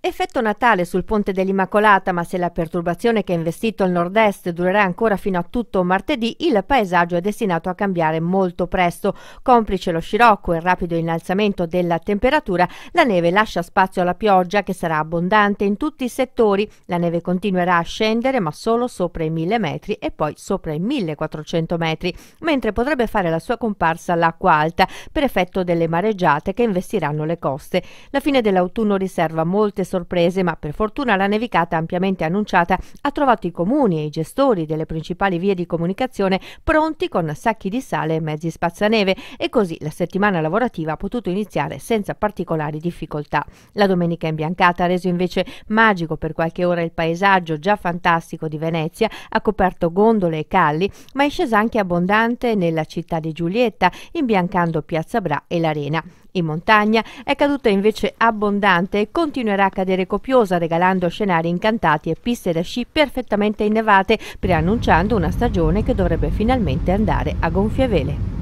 Effetto Natale sul ponte dell'Immacolata, ma se la perturbazione che ha investito il nord-est durerà ancora fino a tutto martedì, il paesaggio è destinato a cambiare molto presto. Complice lo scirocco e il rapido innalzamento della temperatura, la neve lascia spazio alla pioggia che sarà abbondante in tutti i settori. La neve continuerà a scendere, ma solo sopra i 1000 metri e poi sopra i 1400 metri, mentre potrebbe fare la sua comparsa l'acqua alta per effetto delle mareggiate che investiranno le coste. La fine dell'autunno riserva molte sorprese, ma per fortuna la nevicata ampiamente annunciata ha trovato i comuni e i gestori delle principali vie di comunicazione pronti con sacchi di sale e mezzi spazzaneve e così la settimana lavorativa ha potuto iniziare senza particolari difficoltà. La domenica imbiancata ha reso invece magico per qualche ora il paesaggio già fantastico di Venezia, ha coperto gondole e calli, ma è scesa anche abbondante nella città di Giulietta, imbiancando Piazza Bra e l'Arena. In montagna è caduta invece abbondante e continuerà a cadere copiosa regalando scenari incantati e piste da sci perfettamente innevate preannunciando una stagione che dovrebbe finalmente andare a gonfie vele.